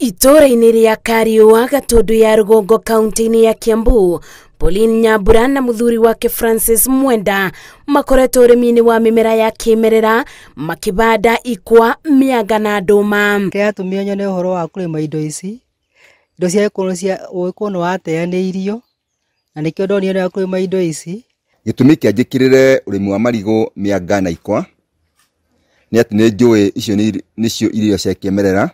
Itũra-inĩ rĩa Kariũa Gatundu ya rũgongo kaunti-inĩ ya Kiambu Pauline Nyambura na mũthuri wake Francis Mwenda makoretwo ũrĩmi-inĩ wa mĩmera ya kĩmerera makĩhanda ikwa, mĩanga na ndũma. Kĩratũmire nyone ũhoro wa kũrĩma indo ici indo cia gũkorwo nĩ wateanĩirio na nĩkĩo ndonire kũrĩma indo ici. Gĩtũmi kĩanjĩkĩrĩre ũrĩmi wa marigũ, mĩanga na ikwa nĩ atĩ nĩ njũĩ icio nĩcio irio cia kĩmerera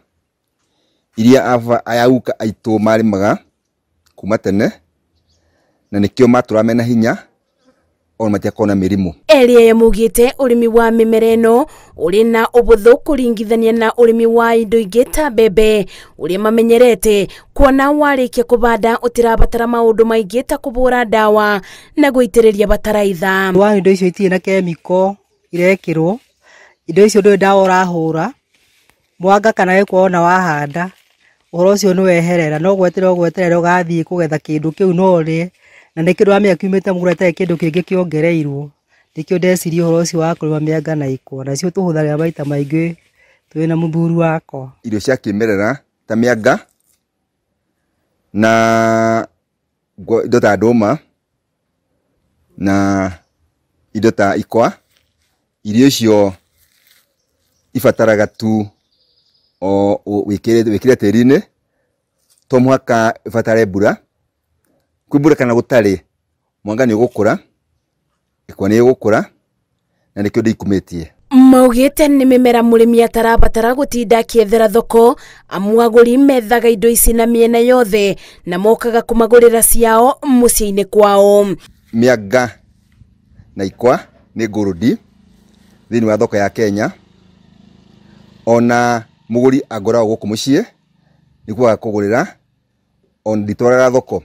iria ava ayauka aitå marimaga kuma tene na nikio matura mena hinya ona matiakona mĩrimũ Elia mugite ũrĩmi wa mimereno ĩno ũrĩ na ũbũthũ kũringithania na ũrĩmi wa indo ingĩ ta mbembe ũrĩa mamenyerete kuona warĩkia kũbanda ũtirabatara maũndũ maingĩ ta kubura ndawa na gũitĩrĩria bataraitha wa indo icio itirĩ na kemiko irekĩrwo indo icio ndũĩ ndawa ũrahũra mwanga kana gĩkwa ona wahanda uhoro ucio ni weherera no gweterera gweterera ugathii kugetha kindu kiu no rie na ni kindu amia kiumite mugura ta kindu kingi kiongereirwo nikio ndeciria uhoro ucio wa kurima mianga na ikwa nacio tuhuthagirira maita maingi twi na muthuri wakwa irio cia kimerera ta mianga na indo ta nduma na indo ta ikwa irio icio ibataraga tu wikire tiri terine to mwaka ibatare bura kwi mbura kana gutari mwanga ni gukura ikwa ni igukura na nikio ndiikumitie maugite nä mä mera må rä mi atarabatara gå tinda akä ethera thoko amu agå methaga indo ici na miena yothe na mokaga kå magå rä ra ciao må ciä-inä kwao mĩanga na ikwa nä ngå rå ndi wa thoko ya kenya ona muguri agoragwo guku mucii nikuaga kugurira nditwarira thoko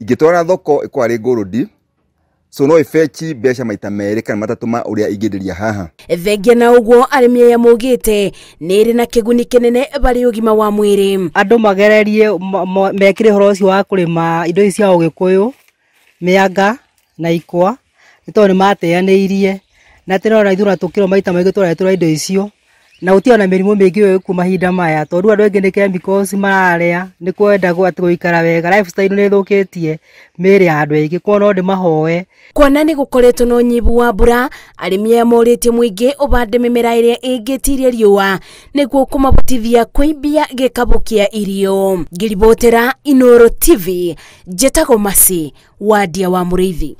ingitwarira thoko ikoragwo ari ngũrũndi so no ifechi mbeca maita merĩ kana matatũ ma igidiria haha thengia na ũguo arĩmi aya mugite niri na kiguni kĩnene bari ugima wa mwiri andũ magererie mekire ũhoro cio wa kurima indo ici cia mianga na ikwa nĩ tondũ nĩ mateanĩirie na tirora ithura tukiro maita maigitura tũretũra indo icio na utia na mirimu mingi ku mahinda maya tondu andu engi ni chemicals mararia ni kwendagwo ati guikara wega lifestyle ni thuketie miri ya andu aingi kwono ndi mahoe kwana ni gukoretwo na nyibu wa mbura arimi emoritie muingi ubande mimera iria ingitiria riua niguo kumahotithia kwimbia gikabu kia irio ngiribotera inoro tv njetagwo masi wandia wa murithi